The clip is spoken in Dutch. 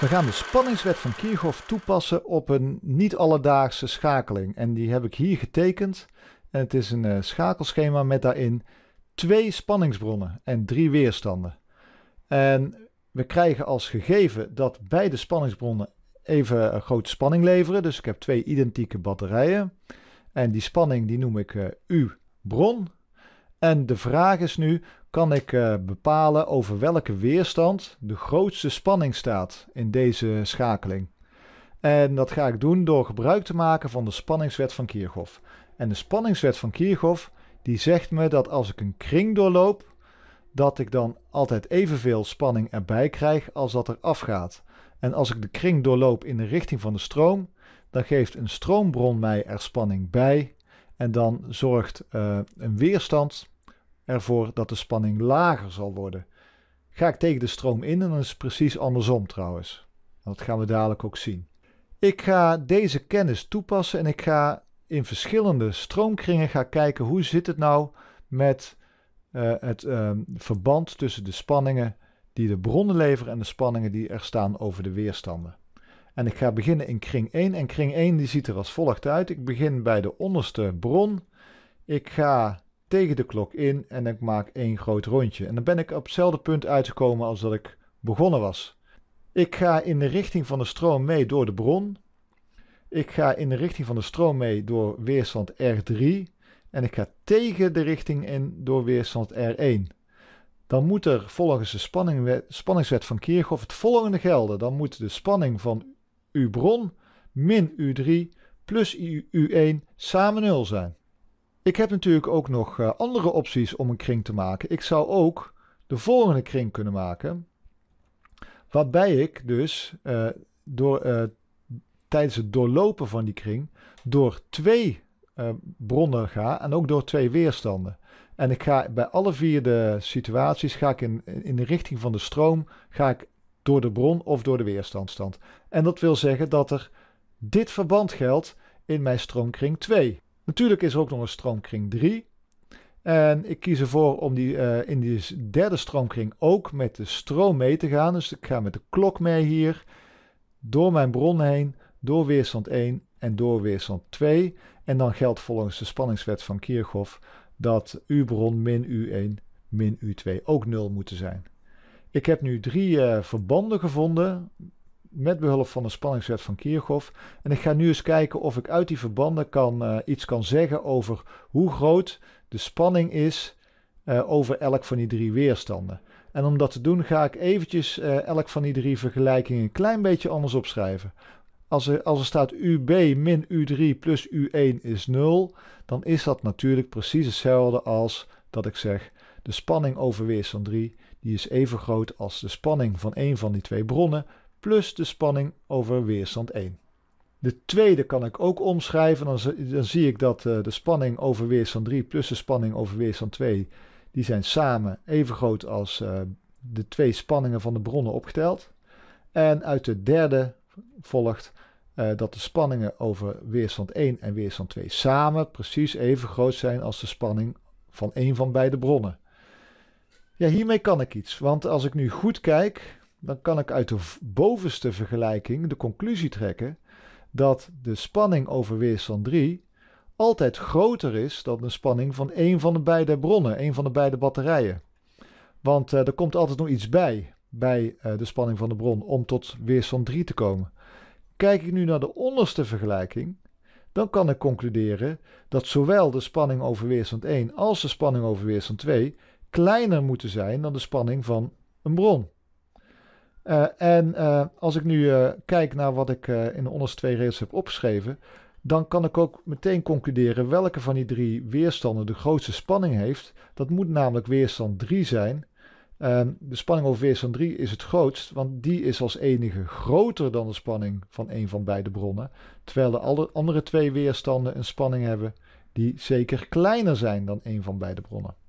We gaan de spanningswet van Kirchhoff toepassen op een niet-alledaagse schakeling. En die heb ik hier getekend. En het is een eh, schakelschema met daarin twee spanningsbronnen en drie weerstanden. En we krijgen als gegeven dat beide spanningsbronnen even een eh, grote spanning leveren. Dus ik heb twee identieke batterijen. En die spanning die noem ik eh, U-bron. En de vraag is nu, kan ik eh, bepalen over welke weerstand de grootste spanning staat in deze schakeling. En dat ga ik doen door gebruik te maken van de spanningswet van Kirchhoff. En de spanningswet van Kirchhoff die zegt me dat als ik een kring doorloop, dat ik dan altijd evenveel spanning erbij krijg als dat er afgaat. En als ik de kring doorloop in de richting van de stroom, dan geeft een stroombron mij er spanning bij. En dan zorgt eh, een weerstand ervoor dat de spanning lager zal worden. Ga ik tegen de stroom in en dan is het precies andersom trouwens. Dat gaan we dadelijk ook zien. Ik ga deze kennis toepassen en ik ga in verschillende stroomkringen gaan kijken hoe zit het nou met eh, het ehm, verband tussen de spanningen die de bronnen leveren en de spanningen die er staan over de weerstanden. En ik ga beginnen in kring 1 en kring 1 die ziet er als volgt uit. Ik begin bij de onderste bron. Ik ga tegen de klok in en ik maak één groot rondje. En dan ben ik op hetzelfde punt uitgekomen als dat ik begonnen was. Ik ga in de richting van de stroom mee door de bron. Ik ga in de richting van de stroom mee door weerstand R3. En ik ga tegen de richting in door weerstand R1. Dan moet er volgens de spanningswet van Kirchhoff het volgende gelden. Dan moet de spanning van Ubron bron min U3 plus U1 samen 0 zijn. Ik heb natuurlijk ook nog eh, andere opties om een kring te maken. Ik zou ook de volgende kring kunnen maken. Waarbij ik dus eh, door, eh, tijdens het doorlopen van die kring door twee bronnen ga en ook door twee weerstanden. En ik ga bij alle vier de situaties ga ik in, in de richting van de stroom ga ik door de bron of door de weerstandstand. En dat wil zeggen dat er dit verband geldt in mijn stroomkring 2. Natuurlijk is er ook nog een stroomkring 3. En ik kies ervoor om die, eh, in die derde stroomkring ook met de stroom mee te gaan. Dus ik ga met de klok mee hier, door mijn bron heen, door weerstand 1 en door weerstand 2. En dan geldt volgens de spanningswet van Kirchhoff dat Ubron bron min U1 min U2 ook 0 moeten zijn. Ik heb nu drie eh, verbanden gevonden met behulp van de spanningswet van Kirchhoff. En ik ga nu eens kijken of ik uit die verbanden kan, eh, iets kan zeggen over hoe groot de spanning is eh, over elk van die drie weerstanden. En om dat te doen ga ik eventjes eh, elk van die drie vergelijkingen een klein beetje anders opschrijven. Als er, als er staat UB min U3 plus U1 is 0, dan is dat natuurlijk precies hetzelfde als dat ik zeg de spanning over weerstand 3 die is even groot als de spanning van een van die twee bronnen plus de spanning over weerstand 1. De tweede kan ik ook omschrijven. Dan, dan zie ik dat eh, de spanning over weerstand 3 plus de spanning over weerstand 2, die zijn samen even groot als eh, de twee spanningen van de bronnen opgeteld. En uit de derde volgt eh, dat de spanningen over weerstand 1 en weerstand 2 samen precies even groot zijn als de spanning van één van beide bronnen. Ja, hiermee kan ik iets. Want als ik nu goed kijk, dan kan ik uit de bovenste vergelijking de conclusie trekken dat de spanning over weerstand 3 altijd groter is dan de spanning van een van de beide bronnen, een van de beide batterijen. Want eh, er komt altijd nog iets bij, bij eh, de spanning van de bron, om tot weerstand 3 te komen. Kijk ik nu naar de onderste vergelijking, dan kan ik concluderen dat zowel de spanning over weerstand 1 als de spanning over weerstand 2 kleiner moeten zijn dan de spanning van een bron. Eh, en eh, als ik nu eh, kijk naar wat ik in de onderste twee regels heb opgeschreven, dan kan ik ook meteen concluderen welke van die drie weerstanden de grootste spanning heeft. Dat moet namelijk weerstand 3 zijn. Ehm, de spanning over weerstand 3 is het grootst, want die is als enige groter dan de spanning van een van beide bronnen. Terwijl de alle andere twee weerstanden een spanning hebben die zeker kleiner zijn dan een van beide bronnen.